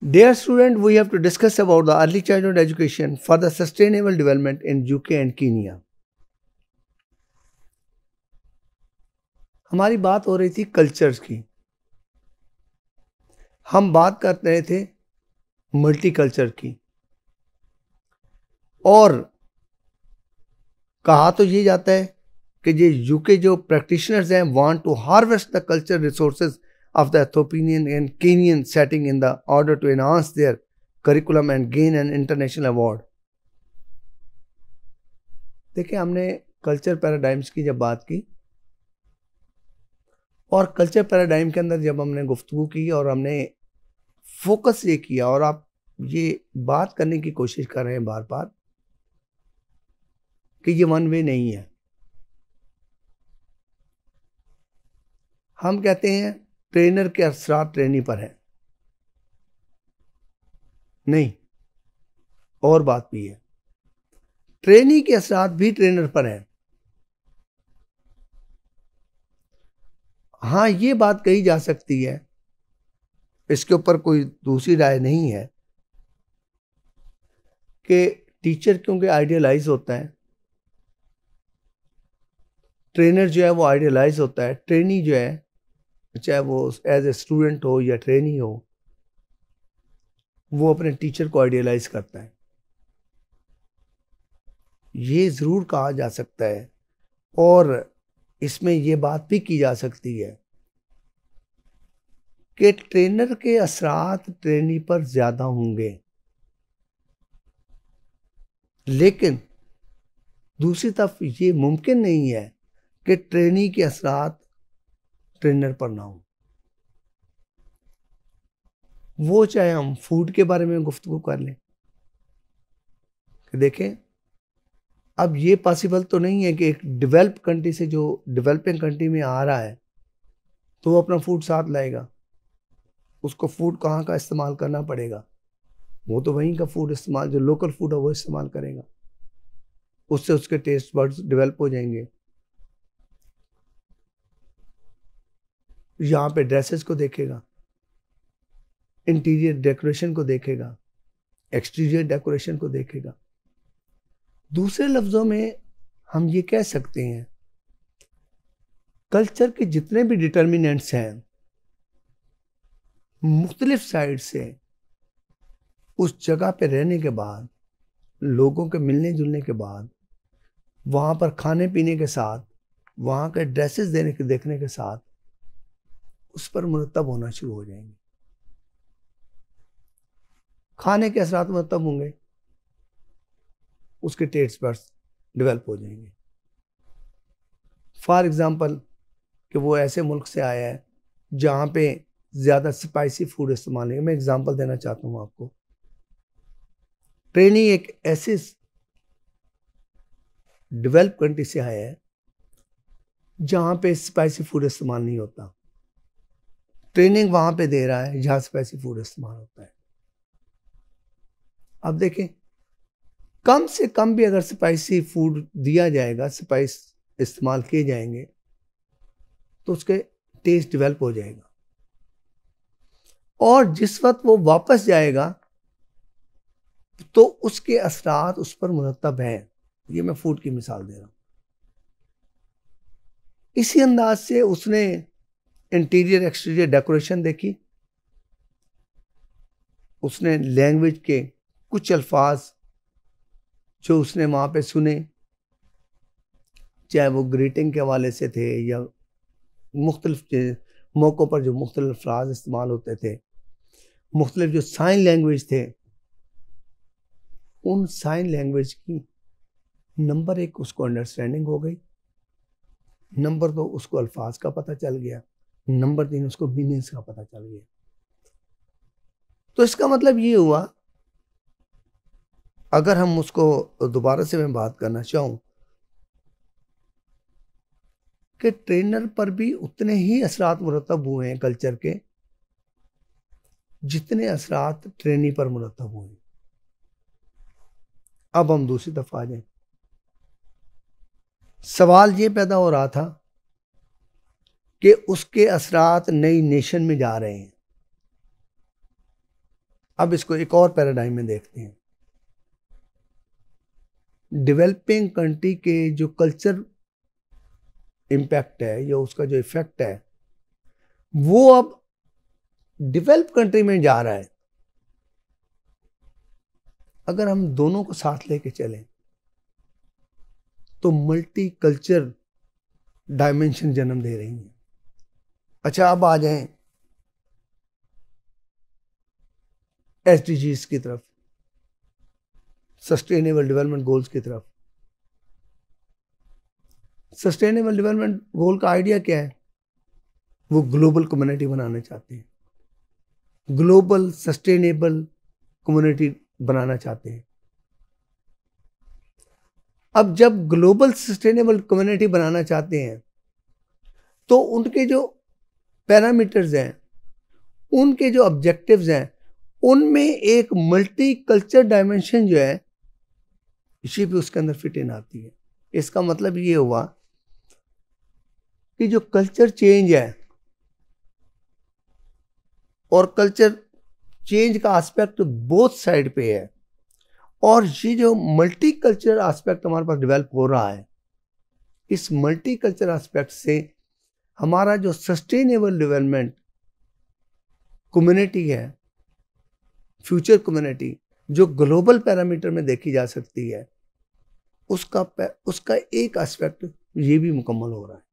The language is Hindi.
Dear student, we have to discuss about the early childhood education for the sustainable development in UK and Kenya. हमारी बात हो रही थी कल्चर्स की हम बात कर रहे थे मल्टी कल्चर की और कहा तो ये जाता है कि ये यूके जो प्रैक्टिशनर्स हैं want to harvest the culture resources of the Ethiopian and Kenyan setting in the order to enhance their curriculum and gain an international award. देखिए हमने कल्चर पैराडाइम्स की जब बात की और कल्चर पैराडाइम के अंदर जब हमने गुफ्तु की और हमने फोकस ये किया और आप ये बात करने की कोशिश कर रहे हैं बार बार कि ये वन वे नहीं है हम कहते हैं ट्रेनर के असरा ट्रेनी पर है नहीं और बात भी है ट्रेनी के असरा भी ट्रेनर पर है हाँ ये बात कही जा सकती है इसके ऊपर कोई दूसरी राय नहीं है कि टीचर क्योंकि आइडियलाइज होता है ट्रेनर जो है वो आइडियलाइज होता है ट्रेनी जो है चाहे वो एज ए स्टूडेंट हो या ट्रेनी हो वो अपने टीचर को आइडियलाइज करता है ये ज़रूर कहा जा सकता है और इसमें ये बात भी की जा सकती है कि ट्रेनर के असरात ट्रेनी पर ज़्यादा होंगे लेकिन दूसरी तरफ ये मुमकिन नहीं है कि ट्रेनी के असरात ट्रेनर पर ना हो वो चाहे हम फूड के बारे में गुफ्तु कर लें कि देखें अब ये पॉसिबल तो नहीं है कि एक डेवलप कंट्री से जो डेवलपिंग कंट्री में आ रहा है तो वो अपना फूड साथ लाएगा उसको फूड कहाँ का इस्तेमाल करना पड़ेगा वो तो वहीं का फूड इस्तेमाल जो लोकल फूड है वो इस्तेमाल करेगा उससे उसके टेस्ट बर्ड्स डेवलप हो जाएंगे यहाँ पे ड्रेसेस को देखेगा इंटीरियर डेकोरेशन को देखेगा एक्सटीरियर डेकोरेशन को देखेगा दूसरे लफ्ज़ों में हम ये कह सकते हैं कल्चर के जितने भी डिटर्मिनेंट्स हैं मुख्तलिफ साइड से उस जगह पे रहने के बाद लोगों के मिलने जुलने के बाद वहाँ पर खाने पीने के साथ वहाँ के ड्रेसेस देने के देखने के साथ उस पर मुरतब होना शुरू हो जाएंगे खाने के असरात मुरतब होंगे उसके टेस्ट पर डेवलप हो जाएंगे फॉर एग्ज़ाम्पल कि वो ऐसे मुल्क से आया है जहाँ पे ज़्यादा स्पाइसी फूड इस्तेमाल नहीं मैं एग्ज़ाम्पल देना चाहता हूँ आपको ट्रेनिंग एक ऐसे डेवलप कंट्री से आया है जहाँ पे स्पाइसी फूड इस्तेमाल नहीं होता ट्रेनिंग वहां पे दे रहा है जहां स्पाइसी फूड इस्तेमाल होता है अब देखें कम से कम भी अगर स्पाइसी फूड दिया जाएगा स्पाइस इस्तेमाल किए जाएंगे तो उसके टेस्ट डेवलप हो जाएगा और जिस वक्त वो वापस जाएगा तो उसके असरात उस पर मुरतब हैं ये मैं फूड की मिसाल दे रहा हूं इसी अंदाज से उसने इंटीरियर एक्सटीरियर डेकोरेशन देखी उसने लैंग्वेज के कुछ अल्फाज जो उसने वहाँ पे सुने चाहे वो ग्रीटिंग के हवाले से थे या मुख्तलफ मौक़ों पर जो मुख्तलिफ अफराज इस्तेमाल होते थे मुख्तलिफ जो साइन लैंग्वेज थे उन साइन लैंग्वेज की नंबर एक उसको अंडरस्टैंडिंग हो गई नंबर दो उसको अल्फाज का पता चल गया नंबर तीन उसको बिजनेस का पता चल गया तो इसका मतलब ये हुआ अगर हम उसको दोबारा से मैं बात करना चाहूं कि ट्रेनर पर भी उतने ही असरात मुरतब हुए हैं कल्चर के जितने असरात ट्रेनी पर मुरतब हुए अब हम दूसरी तरफ आ जाए सवाल ये पैदा हो रहा था कि उसके असरात नई नेशन में जा रहे हैं अब इसको एक और पैराडाइम में देखते हैं डेवलपिंग कंट्री के जो कल्चर इम्पैक्ट है या उसका जो इफेक्ट है वो अब डेवलप कंट्री में जा रहा है अगर हम दोनों को साथ लेके चलें तो मल्टी कल्चर डायमेंशन जन्म दे रही हैं अच्छा अब आ जाएं एस की तरफ सस्टेनेबल डेवलपमेंट गोल्स की तरफ सस्टेनेबल डेवलपमेंट गोल का आइडिया क्या है वो ग्लोबल कम्युनिटी बनाना चाहते हैं ग्लोबल सस्टेनेबल कम्युनिटी बनाना चाहते हैं अब जब ग्लोबल सस्टेनेबल कम्युनिटी बनाना चाहते हैं तो उनके जो पैरामीटर्स हैं उनके जो ऑब्जेक्टिव्स हैं उनमें एक मल्टी कल्चर डायमेंशन जो है इसी भी उसके अंदर फिट इन आती है इसका मतलब ये हुआ कि जो कल्चर चेंज है और कल्चर चेंज का एस्पेक्ट बोथ साइड पे है और ये जो मल्टी कल्चर आस्पेक्ट हमारे पास डेवलप हो रहा है इस मल्टी कल्चर आस्पेक्ट से हमारा जो सस्टेनेबल डेवलपमेंट कम्युनिटी है फ्यूचर कम्युनिटी जो ग्लोबल पैरामीटर में देखी जा सकती है उसका उसका एक एस्पेक्ट ये भी मुकम्मल हो रहा है